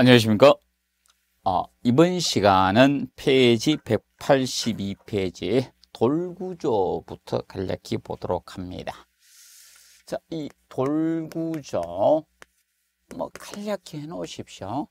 안녕하십니까 어, 이번 시간은 페이지 182페이지 돌구조부터 간략히 보도록 합니다 자, 이 돌구조 뭐 간략히 해 놓으십시오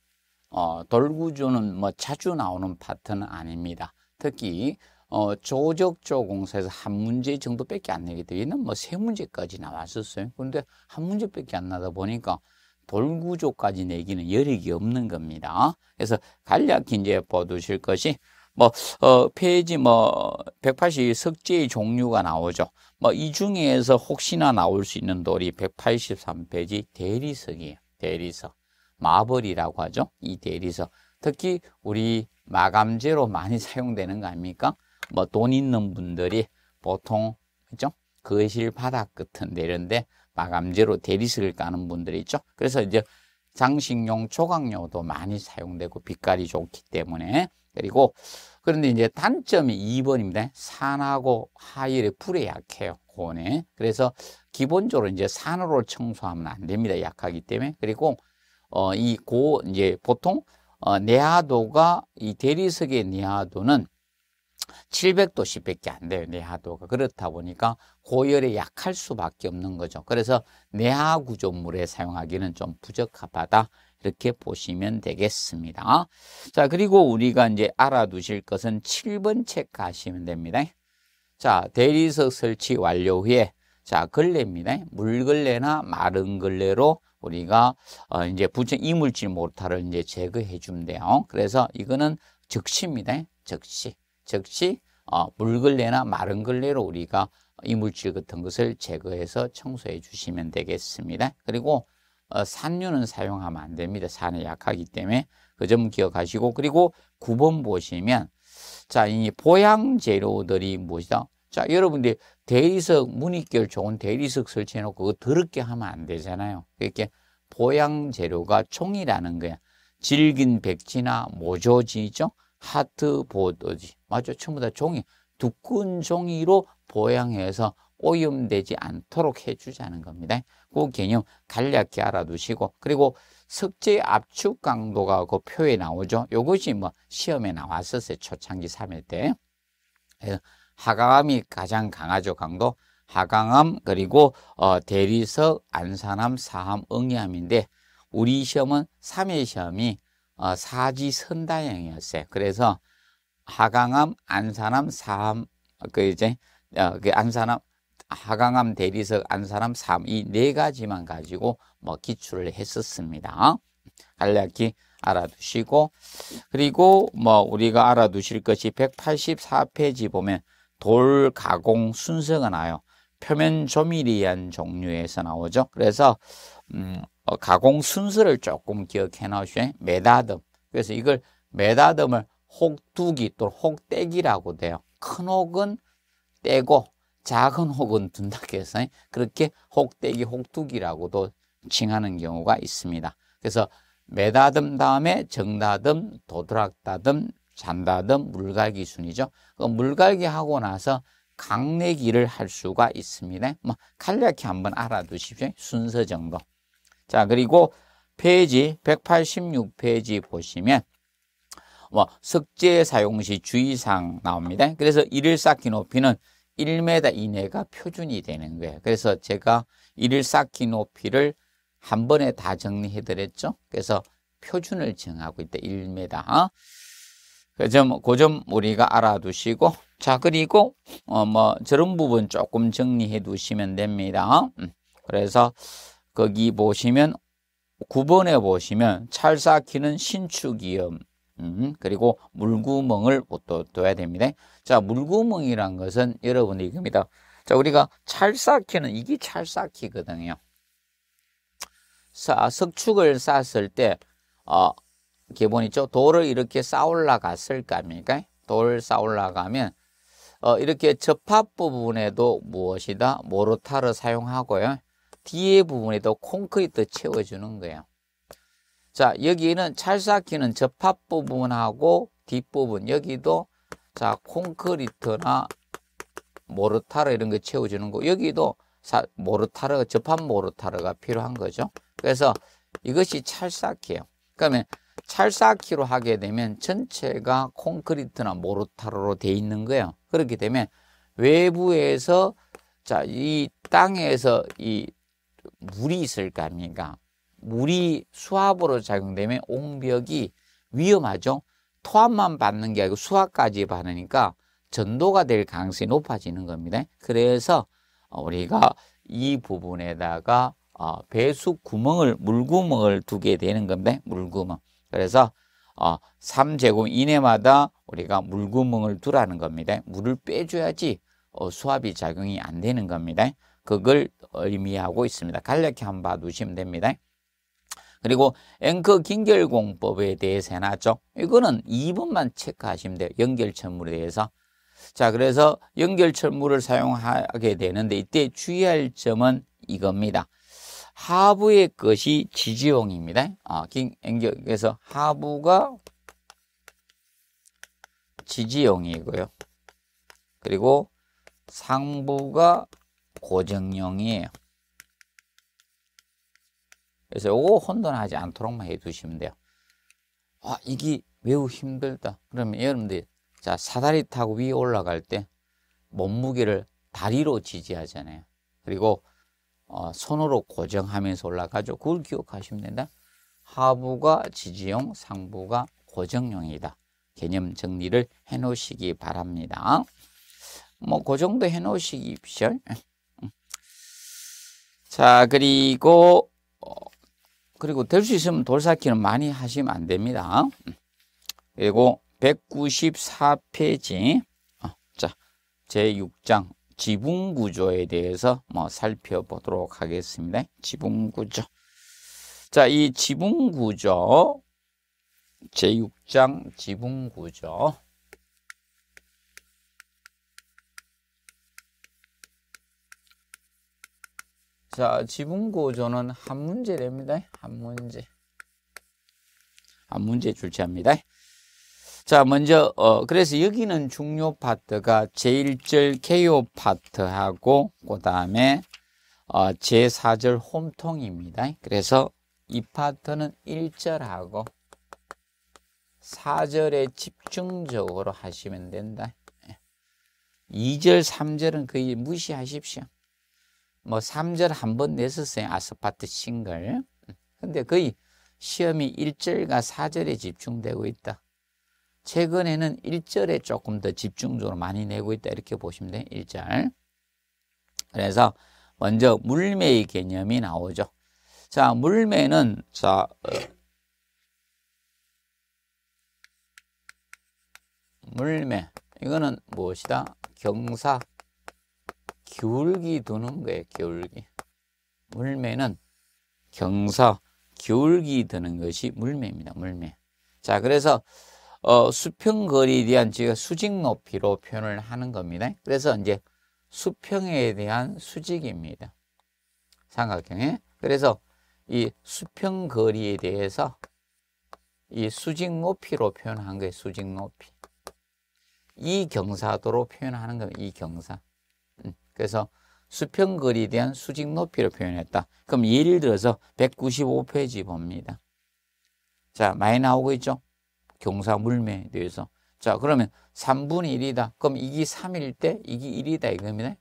어, 돌구조는 뭐 자주 나오는 파트는 아닙니다 특히 어, 조적조 공사에서 한 문제 정도밖에 안 내게 되기는 뭐세 문제까지 나왔었어요 그런데 한 문제밖에 안 나다 보니까 돌구조까지 내기는 여력이 없는 겁니다. 그래서 간략히 이제 보두실 것이 뭐, 어, 페이지 뭐, 180 석재의 종류가 나오죠. 뭐, 이 중에서 혹시나 나올 수 있는 돌이 183페이지 대리석이에요. 대리석. 마벌이라고 하죠. 이 대리석. 특히 우리 마감재로 많이 사용되는 거 아닙니까? 뭐, 돈 있는 분들이 보통, 그죠? 거실 바닥 끝은 내는데 마감재로 대리석을 까는 분들이 있죠. 그래서 이제 장식용, 조각용도 많이 사용되고 빛깔이 좋기 때문에 그리고 그런데 이제 단점이 2번입니다. 산하고 하일의 불에 약해요. 고온에. 그래서 기본적으로 이제 산으로 청소하면 안 됩니다. 약하기 때문에. 그리고 어이고 이제 보통 어 내하도가 이 대리석의 내하도는 700도씨밖에 안 돼요. 내하도가. 그렇다 보니까 고열에 약할 수밖에 없는 거죠. 그래서 내하 구조물에 사용하기는 좀 부적합하다. 이렇게 보시면 되겠습니다. 자, 그리고 우리가 이제 알아두실 것은 7번 책 가시면 됩니다. 자, 대리석 설치 완료 후에 자, 걸레입니다. 물걸레나 마른 걸레로 우리가 어 이제 부천 이물질 모터를 이제 제거해 준대요. 그래서 이거는 즉시입니다. 즉시. 즉시 어, 물걸레나 마른 걸레로 우리가 이물질 같은 것을 제거해서 청소해 주시면 되겠습니다. 그리고 어, 산류는 사용하면 안 됩니다. 산에 약하기 때문에 그 점 기억하시고 그리고 9번 보시면 자, 이 보양 재료들이 무엇이다? 자, 여러분들 대리석 무늬결 좋은 대리석 설치해 놓고 그거 더럽게 하면 안 되잖아요. 그러니 보양 재료가 총이라는 거야. 질긴 백지나 모조지죠. 하트보드지. 맞죠? 전부 다 종이, 두꺼운 종이로 보양해서 오염되지 않도록 해주자는 겁니다. 그 개념 간략히 알아두시고 그리고 석재 압축 강도가 그 표에 나오죠. 이것이 뭐 시험에 나왔었어요. 초창기 3회 때. 하강암이 가장 강하죠. 강도. 하강암 그리고 어, 대리석, 안산암, 사암, 응이암인데 우리 시험은 3회 시험이 어, 사지 선다형이었어요. 그래서 하강암, 안산암, 사암 그 이제 어, 그 안산암 하강암, 대리석, 안산암, 사암 이네 가지만 가지고 뭐 기출을 했었습니다. 간략히 알아두시고 그리고 뭐 우리가 알아두실 것이 184페이지 보면 돌 가공 순서가 나요. 표면 조밀이한 종류에서 나오죠. 그래서 음 어, 가공 순서를 조금 기억해 놓으셔야 메다듬. 그래서 이걸 메다듬을 혹두기 또는 혹떼기라고 돼요. 큰 혹은 떼고 작은 혹은 둔다 해서 그렇게 혹떼기, 혹두기라고도 칭하는 경우가 있습니다. 그래서 메다듬 다음에 정다듬, 도드락다듬, 잔다듬, 물갈기 순이죠. 그 물갈기 하고 나서 강내기를 할 수가 있습니다. 뭐 간략히 한번 알아두십시오. 순서 정도. 자, 그리고 페이지 186페이지 보시면 뭐 석재 사용 시 주의사항 나옵니다. 그래서 1일 쌓기 높이는 1m 이내가 표준이 되는 거예요. 그래서 제가 1일 쌓기 높이를 한 번에 다 정리해 드렸죠. 그래서 표준을 정하고 있다. 1m. 어? 그점 고점 그, 그 우리가 알아두시고 자 그리고 어뭐 저런 부분 조금 정리해 두시면 됩니다. 음, 그래서 거기 보시면 9번에 보시면 찰싹히는 신축이염 음, 그리고 물구멍을 또 둬야 됩니다. 자, 물구멍이란 것은 여러분 이겁니다. 자, 우리가 찰싹히는 이게 찰싹히거든요. 사, 석축을 쌌을 때 어, 기본 있죠. 돌을 이렇게 쌓올라갔을 거아니까돌 쌓올라가면 어, 이렇게 접합 부분에도 무엇이다? 모로타를 사용하고요. 뒤에 부분에도 콘크리트 채워주는 거예요. 자, 여기는 찰싹기는 접합 부분하고 뒷부분, 여기도 자, 콘크리트나 모르타르 이런 거 채워주는 거. 여기도 사, 모르타르, 접합 모르타르가 필요한 거죠. 그래서 이것이 찰싹기예요. 그러면 찰싹기로 하게 되면 전체가 콘크리트나 모르타르로 돼 있는 거예요. 그렇게 되면 외부에서 자, 이 땅에서 이 물이 있을거아닙니까 물이 수압으로 작용되면 옹벽이 위험하죠. 토압만 받는 게 아니고 수압까지 받으니까 전도가 될 가능성이 높아지는 겁니다. 그래서 우리가 이 부분에다가 어, 배수 구멍을 물구멍을 두게 되는 겁니다. 물구멍. 그래서 3제곱 어, 이내마다 우리가 물구멍을 두라는 겁니다. 물을 빼줘야지 어, 수압이 작용이 안 되는 겁니다. 그걸 의미하고 있습니다. 간략히 한번 봐두시면 됩니다. 그리고 앵커 긴결공법에 대해서 해놨죠. 이거는 2번만 체크하시면 돼요. 연결철물에 대해서. 자, 그래서 연결철물을 사용하게 되는데 이때 주의할 점은 이겁니다. 하부의 것이 지지용입니다. 아, 긴, 연결, 에서 하부가 지지용이고요. 그리고 상부가 고정용이에요 그래서 요거 혼돈하지 않도록만 해두시면 돼요. 아, 이게 매우 힘들다. 그러면 여러분들, 자, 사다리 타고 위에 올라갈 때 몸무게를 다리로 지지하잖아요. 그리고 어, 손으로 고정하면서 올라가죠. 그걸 기억하시면 된다. 하부가 지지용, 상부가 고정용이다. 개념 정리를 해 놓으시기 바랍니다. 뭐, 그 정도 해 놓으시기 쉽죠? 자 그리고 어, 그리고 될 수 있으면 돌사키는 많이 하시면 안 됩니다. 그리고 194페이지 어, 자 제6장 지분구조에 대해서 뭐 살펴보도록 하겠습니다. 지분구조 자 이 지분구조 제6장 지분구조 자, 지분 구조는 한 문제 됩니다. 한 문제. 한 문제 출제합니다. 자, 먼저 어 그래서 여기는 중요 파트가 제1절 개요 파트하고 그다음에 어 제4절 홈통입니다. 그래서 이 파트는 1절하고 4절에 집중적으로 하시면 된다. 2절, 예. 3절은 거의 무시하십시오. 뭐 3절 한 번 냈었어요. 아스파트 싱글. 근데 거의 시험이 1절과 4절에 집중되고 있다. 최근에는 1절에 조금 더 집중적으로 많이 내고 있다. 이렇게 보시면 돼요. 1절. 그래서 먼저 물매의 개념이 나오죠. 자, 물매는 자 어, 물매. 이거는 무엇이다? 경사 기울기 도는 거예요. 기울기. 물매는 경사, 기울기 드는 것이 물매입니다. 물매. 자, 그래서 어, 수평거리에 대한 제가 수직 높이로 표현을 하는 겁니다. 그래서 이제 수평에 대한 수직입니다. 삼각형에. 그래서 이 수평거리에 대해서 이 수직 높이로 표현한 거예요. 수직 높이. 이 경사도로 표현하는 겁니다. 이 경사. 그래서 수평거리에 대한 수직 높이를 표현했다. 그럼 예를 들어서 195페이지 봅니다. 자, 많이 나오고 있죠? 경사 물매에 대해서. 자, 그러면 3분의 1이다. 그럼 이게 3일 때 이게 1이다 이겁니다.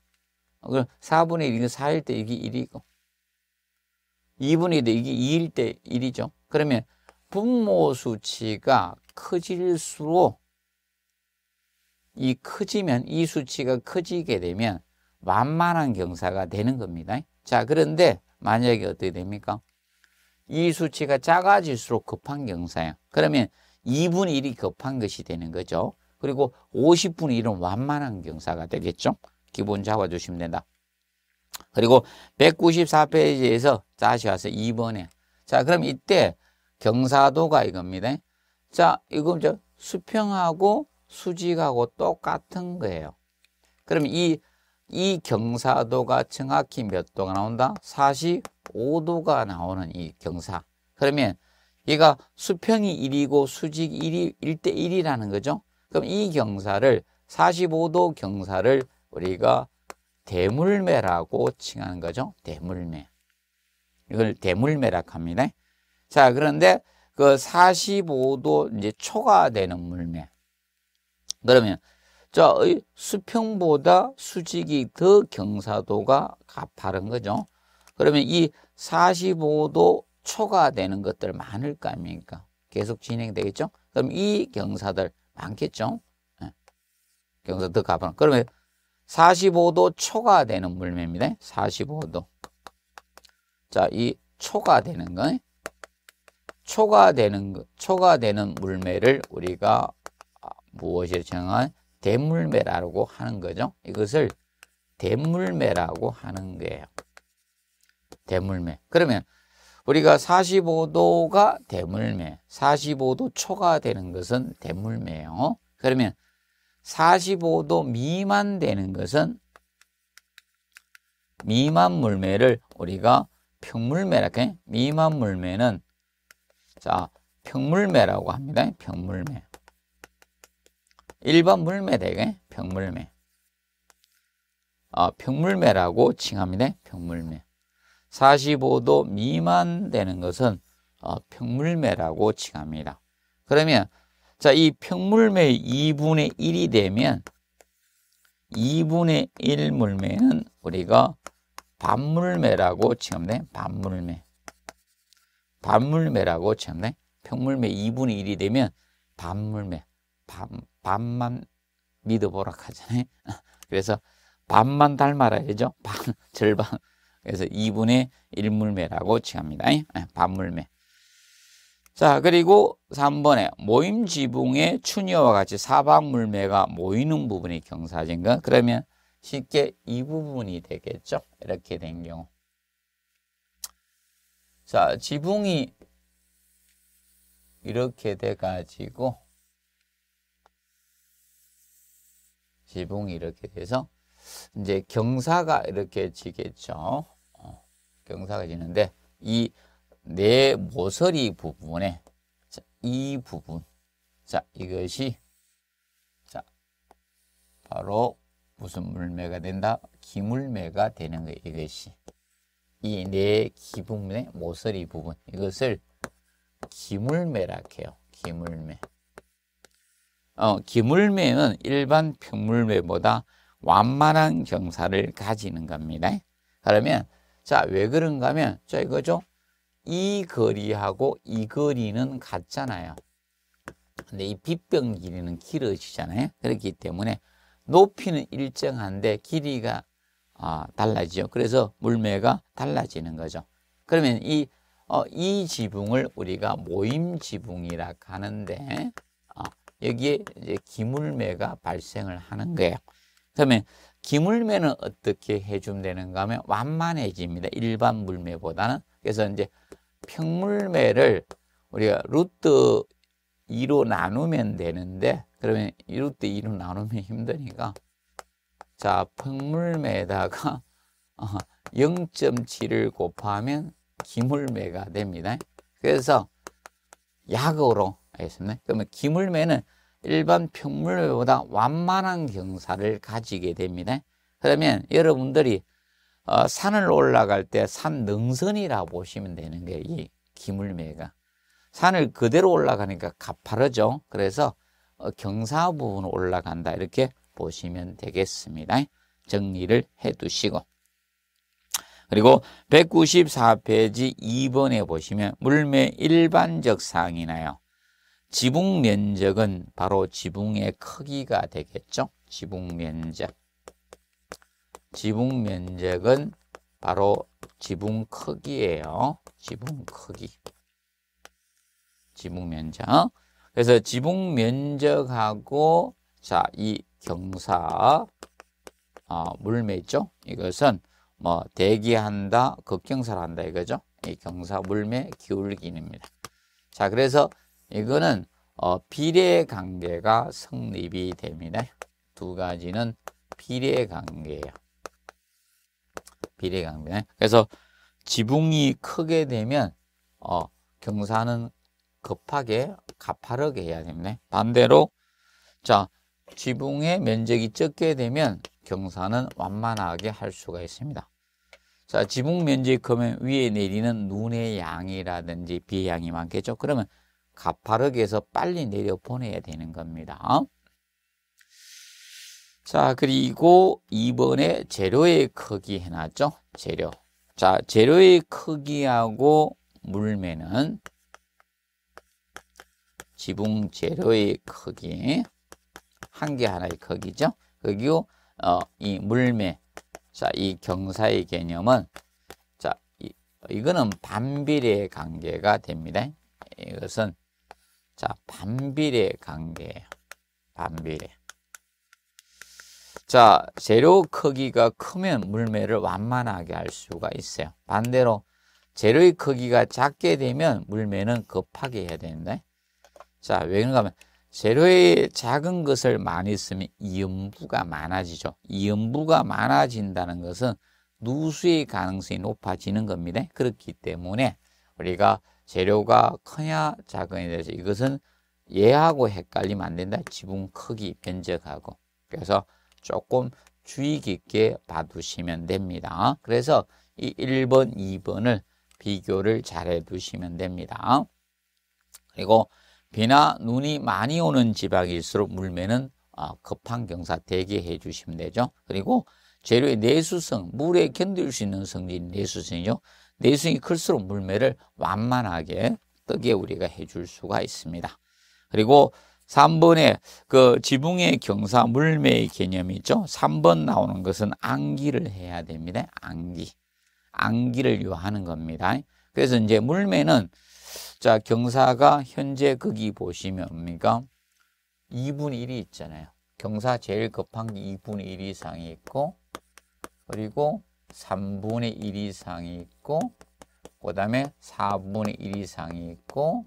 그럼 4분의 1이 4일 때 이게 1이고 2분의 1도 이게 2일 때 1이죠. 그러면 분모 수치가 커질수록 이 커지면 이 수치가 커지게 되면 완만한 경사가 되는 겁니다. 자, 그런데 만약에 어떻게 됩니까? 이 수치가 작아질수록 급한 경사예 그러면 2분 1이 급한 것이 되는 거죠. 그리고 50분 1은 완만한 경사가 되겠죠. 기본 잡아주시면 된다. 그리고 194페이지에서 다시 와서 2번에 자 그럼 이때 경사도가 이겁니다. 자 이건 저 수평하고 수직하고 똑같은 거예요. 그럼 이이 경사도가 정확히 몇 도가 나온다? 45도가 나오는 이 경사. 그러면 얘가 수평이 1이고 수직 1이 1대 1이라는 거죠. 그럼 이 경사를 45도 경사를 우리가 대물매라고 칭하는 거죠. 대물매. 이걸 대물매라고 합니다. 자, 그런데 그 45도 이제 초과되는 물매. 그러면 자, 수평보다 수직이 더 경사도가 가파른 거죠. 그러면 이 45도 초과되는 것들 많을 거 아닙니까? 계속 진행되겠죠? 그럼 이 경사들 많겠죠? 네. 경사 더 가파른. 그러면 45도 초과되는 물매입니다. 45도. 자, 이 초과되는 거. 초과되는 초과되는 물매를 우리가 아, 무엇이 정한 대물매라고 하는 거죠. 이것을 대물매라고 하는 거예요. 대물매. 그러면 우리가 45도가 대물매, 45도 초가 되는 것은 대물매예요. 그러면 45도 미만 되는 것은 미만 물매를 우리가 평물매라 해. 미만 물매는 자 평물매라고 합니다. 평물매. 일번 물매대게 병물매. 아, 평물매라고 칭합니다. 평물매. 45도 미만 되는 것은 어, 아, 평물매라고 칭합니다. 그러면 자, 이 평물매의 2분의 1이 되면 2분의 1 물매는 우리가 반물매라고 칭합니다. 반물매. 반물매라고 칭합니다. 평물매 2분의 1이 되면 반물매. 반, 반만 믿어보라 하잖아요. 그래서 반만 닮아라야죠. 반, 절반. 그래서 2분의 1물매라고 칭합니다. 반물매. 예, 예, 자, 그리고 3번에 모임 지붕의 추녀와 같이 사방물매가 모이는 부분이 경사진가? 그러면 쉽게 이 부분이 되겠죠. 이렇게 된 경우. 자, 지붕이 이렇게 돼가지고 지붕이 이렇게 돼서 이제 경사가 이렇게 지겠죠. 어, 경사가 지는데 이네 모서리 부분에 자, 이 부분 자 이것이 자 바로 무슨 물매가 된다? 기물매가 되는 거예요. 이것이 이네 기분의 모서리 부분 이것을 기물매라 해요. 기물매. 어, 기물매는 일반 평물매보다 완만한 경사를 가지는 겁니다. 그러면 자왜 그런가 하면 자 이거죠. 이 거리하고 이 거리는 같잖아요. 근데 이 빗병 길이는 길어지잖아요. 그렇기 때문에 높이는 일정한데 길이가 아, 달라지죠. 그래서 물매가 달라지는 거죠. 그러면 이, 어, 이 지붕을 우리가 모임 지붕이라 하는데 여기에 이제 기물매가 발생을 하는 거예요. 그다음 기물매는 어떻게 해준다는가 하면 완만해집니다. 일반 물매보다는. 그래서 이제 평물매를 우리가 루트 2로 나누면 되는데 그러면 루트 2로 나누면 힘드니까 자 평물매에다가 0.7을 어, 곱하면 기물매가 됩니다. 그래서 약으로 알겠습니다. 그러면 기물매는 일반 평물매보다 완만한 경사를 가지게 됩니다. 그러면 여러분들이 어, 산을 올라갈 때 산 능선이라고 보시면 되는 게 이 기물매가 산을 그대로 올라가니까 가파르죠. 그래서 어, 경사 부분 올라간다 이렇게 보시면 되겠습니다. 정리를 해두시고. 그리고 194페이지 2번에 보시면 물매 일반적 사항이나요. 지붕 면적은 바로 지붕의 크기가 되겠죠. 지붕 면적. 지붕 면적은 바로 지붕 크기예요. 지붕 크기. 지붕 면적. 그래서 지붕 면적하고 자, 이 경사 어, 물매 있죠? 이것은 뭐 대기한다, 극경사한다 이거죠. 이 경사 물매 기울기입니다. 자, 그래서 이거는 어, 비례 관계가 성립이 됩니다. 두 가지는 비례 관계예요. 비례 관계. 그래서 지붕이 크게 되면 어, 경사는 급하게 가파르게 해야 됩니다. 반대로 자 지붕의 면적이 적게 되면 경사는 완만하게 할 수가 있습니다. 자, 지붕 면적이 크면 위에 내리는 눈의 양이라든지 비의 양이 많겠죠. 그러면 가파르게 해서 빨리 내려 보내야 되는 겁니다. 자, 그리고 2번에 재료의 크기 해놨죠. 재료. 자, 재료의 크기하고 물매는 지붕 재료의 크기 한 개 하나의 크기죠. 그리고 어, 이 물매, 자, 이 경사의 개념은, 자, 이, 이거는 반비례 관계가 됩니다. 이것은, 자, 반비례 관계예요. 반비례. 자, 재료 크기가 크면 물매를 완만하게 할 수가 있어요. 반대로 재료의 크기가 작게 되면 물매는 급하게 해야 되는데. 자, 왜 그런가 하면 재료의 작은 것을 많이 쓰면 이음부가 많아지죠. 이음부가 많아진다는 것은 누수의 가능성이 높아지는 겁니다. 그렇기 때문에 우리가 재료가 커야 작은에 대해서 이것은 얘하고 헷갈리면 안 된다. 지분 크기 변적하고 그래서 조금 주의 깊게 봐두시면 됩니다. 그래서 이 1번, 2번을 비교를 잘 해두시면 됩니다. 그리고 비나 눈이 많이 오는 지방일수록 물매는 아, 급한 경사 대기 해주시면 되죠. 그리고 재료의 내수성, 물에 견딜 수 있는 성질이 내수성이죠. 내수성이 클수록 물매를 완만하게 뜨게 우리가 해 줄 수가 있습니다. 그리고 3번에 그 지붕의 경사 물매의 개념이 있죠. 3번 나오는 것은 안기를 해야 됩니다. 안기. 안기를 요하는 겁니다. 그래서 이제 물매는 자, 경사가 현재 거기 보시면 뭡니까? 2분 1이 있잖아요. 경사 제일 급한 게 2분의 1 이상이 있고 그리고 3분의 1 이상이 있고 그 다음에 4분의 1 이상이 있고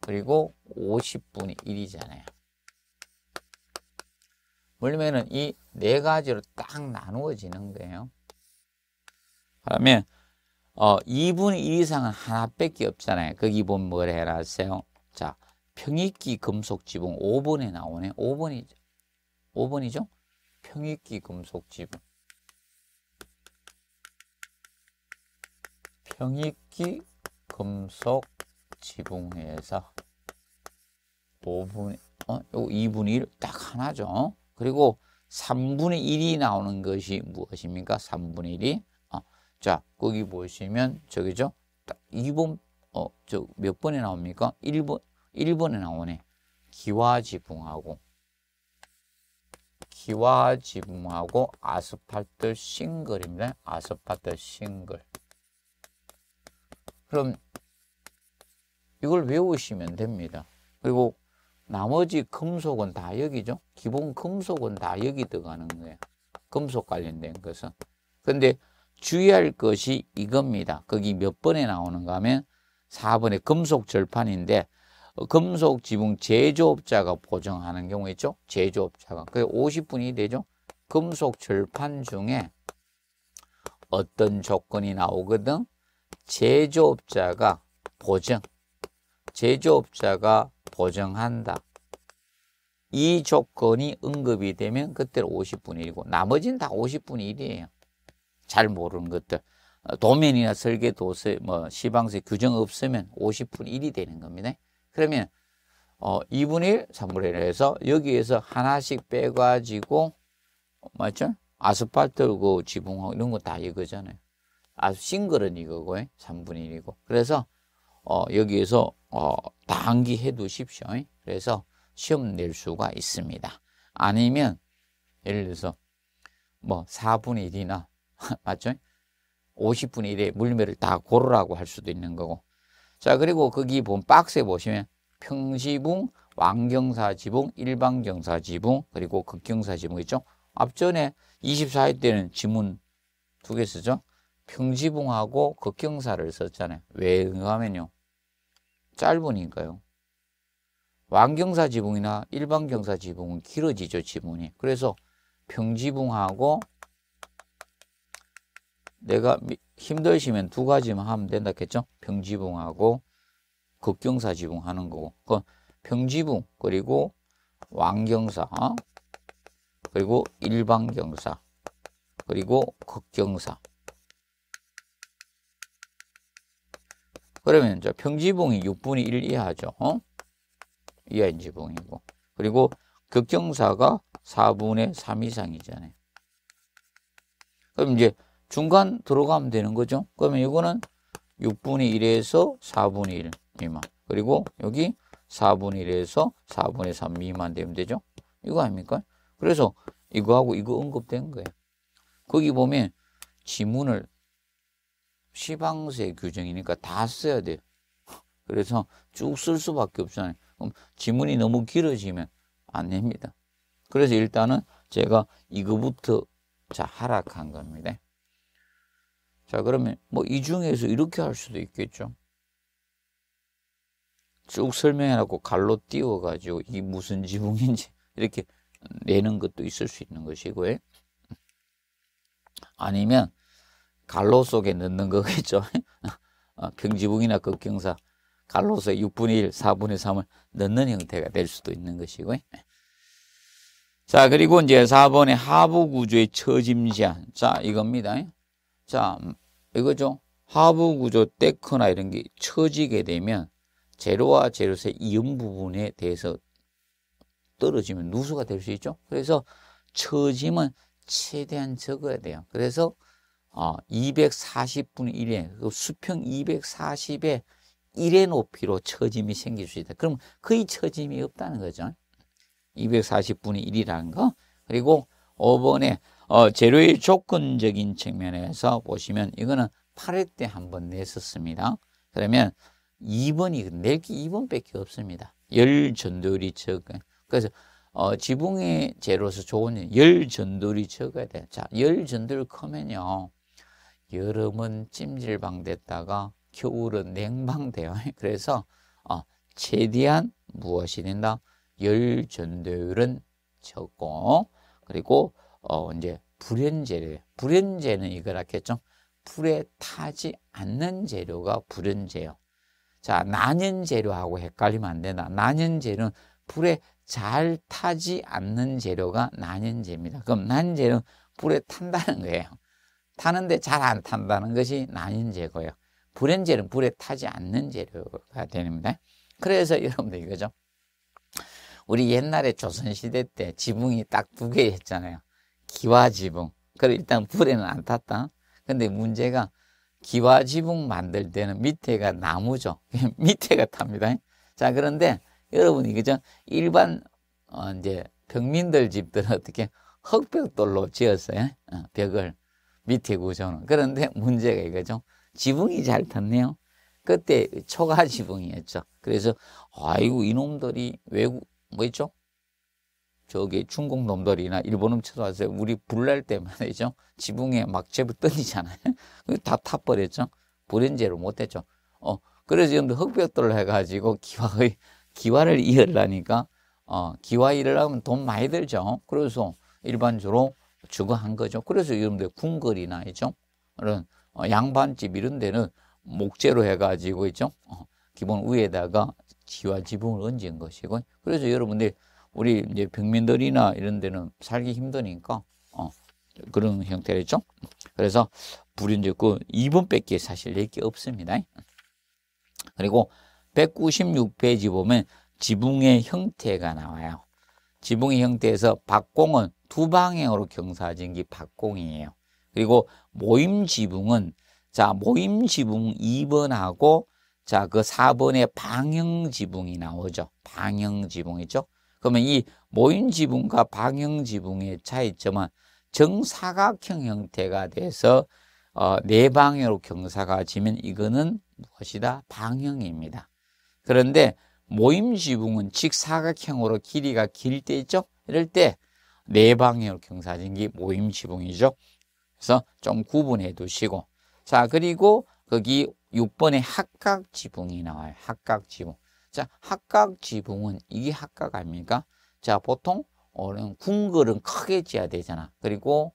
그리고 50분의 1이잖아요. 그러면이 네 가지로 딱 나누어지는 거예요. 그러면 어, 2분의 1 이상은 하나밖에 없잖아요. 거기 보면 뭐라 해라 하세요? 자, 평익기 금속 지붕 5번에 나오네. 5번이죠. 5번이죠? 평익기 금속 지붕. 평익기 금속 지붕에서 5분, 어, 요 2분의 1 딱 하나죠. 그리고 3분의 1이 나오는 것이 무엇입니까? 3분의 1이 자, 거기 보시면 저기죠. 딱 2번 어, 저 몇 번에 나옵니까? 1번 1번에 나오네. 기와지붕하고 기와지붕하고 아스팔트 싱글입니다. 아스팔트 싱글. 그럼 이걸 외우시면 됩니다. 그리고 나머지 금속은 다 여기죠. 기본 금속은 다 여기 들어가는 거예요. 금속 관련된 것은. 근데 주의할 것이 이겁니다. 거기 몇 번에 나오는가 하면 4번에 금속 절판인데 어, 금속 지붕 제조업자가 보정하는 경우 있죠? 제조업자가. 그게 50분이 되죠? 금속 절판 중에 어떤 조건이 나오거든? 제조업자가 보정. 제조업자가 보정한다. 이 조건이 언급이 되면 그때 50분 이고 나머지는 다 50분 일이에요. 잘 모르는 것들 어, 도면이나 설계 도서 뭐 시방세 규정 없으면 50분 1이 되는 겁니다. 그러면 어 2분의 1, 3분의 1에서 여기에서 하나씩 빼가지고 맞죠? 아스팔트고 지붕하고 이런 거 다 이거잖아요. 아 싱글은 이거고 3분의 1이고 그래서 어 여기에서 어 당기해 두십시오. 그래서 시험 낼 수가 있습니다. 아니면 예를 들어서 뭐 4분의 1이나 맞죠? 50분의 1에 물매를 다 고르라고 할 수도 있는 거고 자 그리고 거기 그 보 박스에 보시면 평지붕, 왕경사 지붕, 일방경사 지붕 그리고 극경사 지붕 있죠? 앞전에 24회 때는 지문 두 개 쓰죠? 평지붕하고 극경사를 썼잖아요. 왜 응하면요? 짧으니까요. 왕경사 지붕이나 일반경사 지붕은 길어지죠, 지문이. 그래서 평지붕하고 내가 힘드시면 두 가지만 하면 된다겠죠? 병지붕하고 극경사 지붕 하는 거고. 그 병지붕 그리고 왕경사 어? 그리고 일방경사 그리고 극경사 그러면 저 평지붕이 6분의 1 이하죠. 어? 이하인 지붕이고. 그리고 극경사가 4분의 3 이상이잖아요. 그럼 이제 중간 들어가면 되는 거죠. 그러면 이거는 6분의 1에서 4분의 1 미만. 그리고 여기 4분의 1에서 4분의 3 미만 되면 되죠. 이거 아닙니까? 그래서 이거하고 이거 언급된 거예요. 거기 보면 지문을 시방세 규정이니까 다 써야 돼요. 그래서 쭉 쓸 수밖에 없잖아요. 그럼 지문이 너무 길어지면 안 됩니다. 그래서 일단은 제가 이거부터 자 하락한 겁니다. 자, 그러면 뭐 이 중에서 이렇게 할 수도 있겠죠. 쭉 설명해놓고 갈로 띄워가지고 이 무슨 지붕인지 이렇게 내는 것도 있을 수 있는 것이고요. 아니면 갈로 속에 넣는 거겠죠. 평지붕이나 어, 극경사 갈로서 6분의 1, 4분의 3을 넣는 형태가 될 수도 있는 것이고요. 자, 그리고 이제 4번의 하부 구조의 처짐 제한. 자, 이겁니다. 자, 이거죠. 하부 구조 데크나 이런 게 처지게 되면 제로와 제로세 이음 부분에 대해서 떨어지면 누수가 될 수 있죠. 그래서 처짐은 최대한 적어야 돼요. 그래서 240분의 어, 1에 그 수평 240에 1의 높이로 처짐이 생길 수 있다. 그럼 거의 처짐이 없다는 거죠. 240분의 1이라는 거. 그리고 5번에 어, 재료의 조건적인 측면에서 보시면 이거는 8회 때 한 번 냈었습니다. 그러면 2번이 낼게 2번밖에 없습니다. 열 전도율이 적은 그래서 어, 지붕의 재로서 좋은 열 전도율이 적어야 돼요. 자, 열 전도율 크면요. 여름은 찜질방 됐다가 겨울은 냉방 돼요. 그래서 어, 최대한 무엇이 된다? 열 전도율은 적고 그리고 어 이제 불연재래요. 불연재는 이거라겠죠. 불에 타지 않는 재료가 불연재요. 자, 난연재료하고 헷갈리면 안 된다. 난연재료는 불에 잘 타지 않는 재료가 난연재입니다. 그럼 난연재는 불에 탄다는 거예요. 타는데 잘 안 탄다는 것이 난연재고요. 불연재는 불에 타지 않는 재료가 됩니다. 그래서 여러분들 이거죠. 우리 옛날에 조선시대 때 지붕이 딱 두 개였잖아요. 기와지붕. 그래 일단 불에는 안 탔다. 근데 문제가 기와지붕 만들 때는 밑에가 나무죠. 밑에가 탑니다. 자 그런데 여러분이 그죠? 일반 어, 이제 평민들 집들은 어떻게 흑벽돌로 지었어요. 어, 벽을 밑에 구조는. 그런데 문제가 이거죠. 지붕이 잘 탔네요. 그때 초가 지붕이었죠. 그래서 아이고 이놈들이 외국 뭐였죠? 저기 중국 놈들이나 일본 놈쳐들어서 우리 불날 때만 이죠 지붕에 막재부 던지잖아요. 다 타버렸죠. 불연제로 못했죠. 어 그래서 지금도 흑벽돌 해가지고 기와의 기와를 이으려니까 어 기와 이으려면 돈 많이 들죠. 그래서 일반적으로 주거 한 거죠. 그래서 여러분들 궁궐이나 이죠 이런 어, 양반집 이런 데는 목재로 해가지고 있죠. 어, 기본 위에다가 기와 지붕을 얹은 것이고 그래서 여러분들 우리 이제 병민들이나 이런 데는 살기 힘드니까 어, 그런 형태겠죠. 그래서 불이 이제 그2번 뺏기 사실 낼 게 없습니다. 그리고 196페이지 보면 지붕의 형태가 나와요. 지붕의 형태에서 박공은 두 방향으로 경사진 게 박공이에요. 그리고 모임 지붕은 자 모임 지붕 2번하고 자그 4번의 방향 지붕이 나오죠. 방향 지붕이죠. 그러면 이 모인 지붕과 방형 지붕의 차이점은 정사각형 형태가 돼서 어, 네 방향으로 경사가 지면 이거는 무엇이다? 방형입니다. 그런데 모임 지붕은 직사각형으로 길이가 길 때 있죠? 이럴 때네 방향으로 경사진 게 모임 지붕이죠. 그래서 좀 구분해 두시고 자 그리고 거기 6번에 합각 지붕이 나와요. 합각 지붕. 자, 합각 지붕은 이게 합각 아닙니까? 자, 보통 어른 궁궐은 크게 지어야 되잖아. 그리고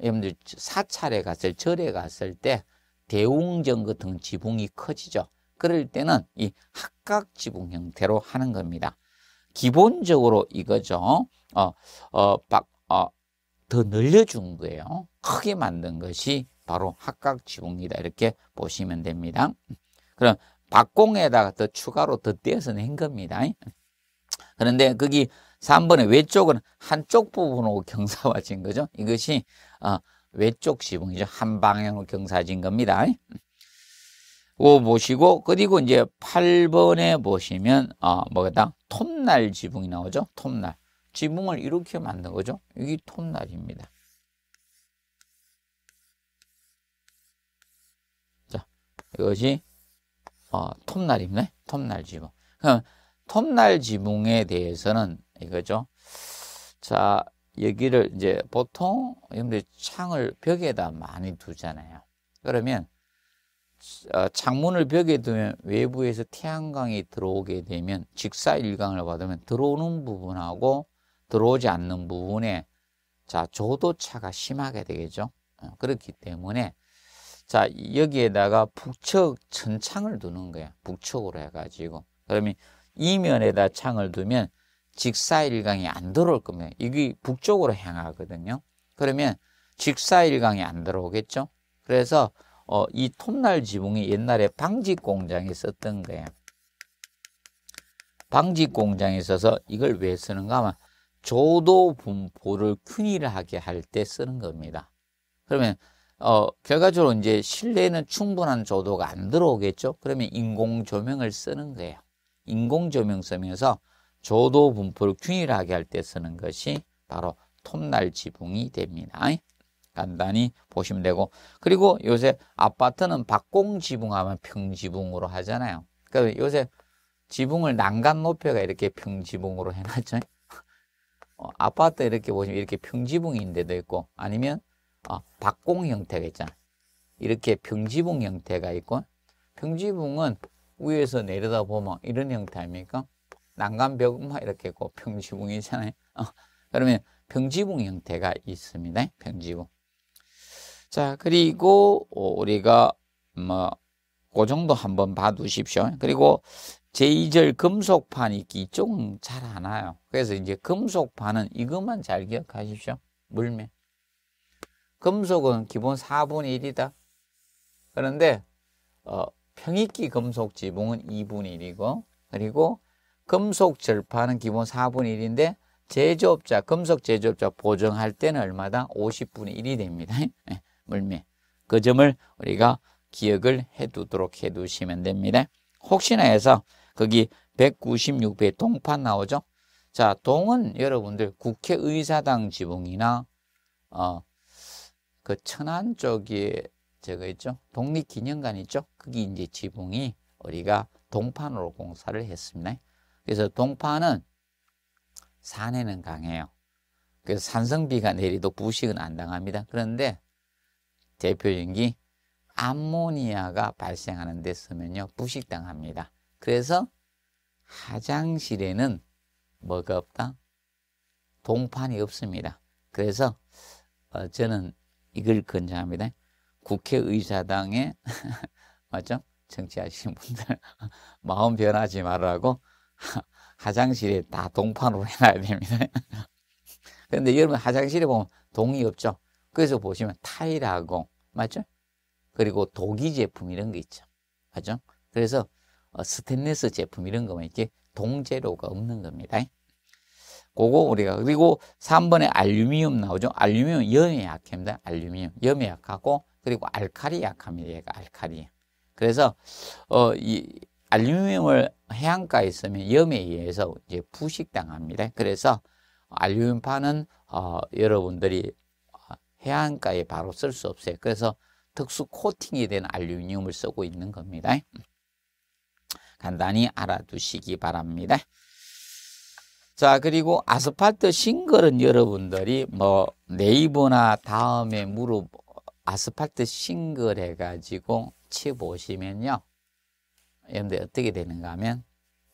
여러분들 사찰에 갔을 절에 갔을 때 대웅전 같은 지붕이 커지죠. 그럴 때는 이 합각 지붕 형태로 하는 겁니다. 기본적으로 이거죠. 어, 어, 박, 어, 더 늘려준 거예요. 크게 만든 것이 바로 합각 지붕이다. 이렇게 보시면 됩니다. 그럼 박공에다가 더 추가로 더 떼어서 낸 겁니다. 그런데 거기 3번의 외쪽은 한쪽 부분으로 경사화진 거죠. 이것이 외쪽 어, 지붕이죠한 방향으로 경사진 겁니다. 오 보시고 그리고 이제 8번에 보시면 어, 뭐다 톱날 지붕이 나오죠. 톱날 지붕을 이렇게 만든 거죠. 이게 톱날입니다. 자 이것이 어, 톱날 있네? 톱날 지붕. 그럼 톱날 지붕에 대해서는 이거죠. 자, 여기를 이제 보통 여러분들 창을 벽에다 많이 두잖아요. 그러면 어, 창문을 벽에 두면 외부에서 태양광이 들어오게 되면 직사일광을 받으면 들어오는 부분하고 들어오지 않는 부분에 자 조도차가 심하게 되겠죠. 어, 그렇기 때문에 자 여기에다가 북측 천창을 두는 거야 북측으로 해가지고 그러면 이면에다 창을 두면 직사일강이 안 들어올 겁니다 이게 북쪽으로 향하거든요 그러면 직사일강이 안 들어오겠죠 그래서 어, 이 톱날 지붕이 옛날에 방직 공장에 썼던 거야 방직 공장에 써서 이걸 왜 쓰는가 하면 조도 분포를 균일하게 할 때 쓰는 겁니다 그러면 어, 결과적으로 이제 실내에는 충분한 조도가 안 들어오겠죠. 그러면 인공 조명을 쓰는 거예요. 인공 조명 쓰면서 조도 분포를 균일하게 할 때 쓰는 것이 바로 톱날 지붕이 됩니다. 간단히 보시면 되고 그리고 요새 아파트는 박공 지붕하면 평지붕으로 하잖아요. 그러니까 요새 지붕을 난간 높이가 이렇게 평지붕으로 해놨죠. 어, 아파트 이렇게 보시면 이렇게 평지붕인데도 있고 아니면 어, 박공 형태가 있잖아. 이렇게 평지붕 형태가 있고 평지붕은 위에서 내려다 보면 이런 형태 아닙니까? 난간벽만 이렇게 있고 평지붕이잖아요. 어, 그러면 평지붕 형태가 있습니다. 평지붕. 자, 그리고 어, 우리가 뭐, 그 정도 한번 봐두십시오. 그리고 제2절 금속판 있기 이쪽은 잘안 와요. 그래서 이제 금속판은 이것만 잘 기억하십시오. 물면. 금속은 기본 4분의 1이다. 그런데 어, 평익기 금속 지붕은 2분의 1이고 그리고 금속 절판은 기본 4분의 1인데 제조업자, 금속 제조업자 보정할 때는 얼마다? 50분의 1이 됩니다. 물매. 그 점을 우리가 기억을 해두도록 해두시면 됩니다. 혹시나 해서 거기 196배 동판 나오죠? 자, 동은 여러분들 국회의사당 지붕이나 어, 그 천안 쪽에 저거 있죠? 독립기념관 있죠? 그게 이제 지붕이 우리가 동판으로 공사를 했습니다. 그래서 동판은 산에는 강해요. 그래서 산성비가 내리도 부식은 안 당합니다. 그런데 대표적인 게 암모니아가 발생하는 데 쓰면요. 부식당합니다. 그래서 화장실에는 뭐가 없다? 동판이 없습니다. 그래서 어, 저는 이걸 권장합니다. 국회의사당에 맞죠? 정치하시는 분들 마음 변하지 말라고 화장실에 다 동판으로 해놔야 됩니다. 그런데 여러분 화장실에 보면 동이 없죠. 그래서 보시면 타일하고 맞죠? 그리고 도기 제품 이런 거 있죠. 맞죠? 그래서 어, 스테인레스 제품 이런 거면 이게 동재료가 없는 겁니다. 그거 우리가 그리고 3번에 알루미늄 나오죠. 알루미늄 염에 약합니다. 알루미늄 염에 약하고 그리고 알칼리 약합니다. 얘가 알칼리. 그래서 어 이 알루미늄을 해안가에 있으면 염에 의해서 이제 부식당합니다. 그래서 알루미늄파는 어 여러분들이 해안가에 바로 쓸 수 없어요. 그래서 특수 코팅이 된 알루미늄을 쓰고 있는 겁니다. 간단히 알아두시기 바랍니다. 자, 그리고 아스팔트 싱글은 여러분들이 뭐 네이버나 다음에 무릎 아스팔트 싱글 해가지고 치보시면요. 여러분들 어떻게 되는가 하면,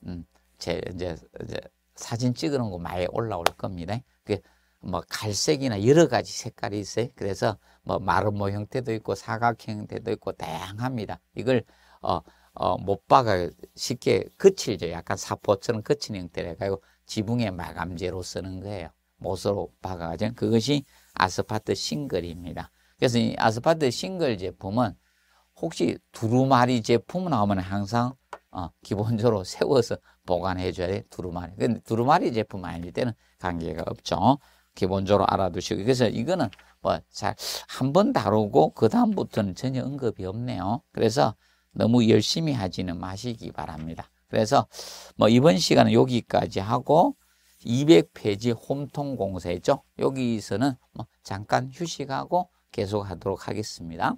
음, 제, 이제, 이제 사진 찍는 거 많이 올라올 겁니다. 그, 뭐 갈색이나 여러 가지 색깔이 있어요. 그래서 뭐 마름모 형태도 있고 사각 형태도 있고 다양합니다. 이걸, 어, 어, 못박아 쉽게 그칠죠 약간 사포처럼 거친 형태라 가지고 지붕의 마감재로 쓰는 거예요. 못으로 박아가지고 그것이 아스파트 싱글입니다. 그래서 이 아스파트 싱글 제품은 혹시 두루마리 제품 나오면 항상 어, 기본적으로 세워서 보관해 줘야 돼 두루마리 근데 두루마리 제품 아닐 때는 관계가 없죠 기본적으로 알아두시고 그래서 이거는 뭐 잘 한 번 다루고 그 다음부터는 전혀 언급이 없네요 그래서 너무 열심히 하지는 마시기 바랍니다 그래서 뭐 이번 시간은 여기까지 하고 200페이지 홈통 공사였죠. 여기서는 뭐 잠깐 휴식하고 계속 하도록 하겠습니다.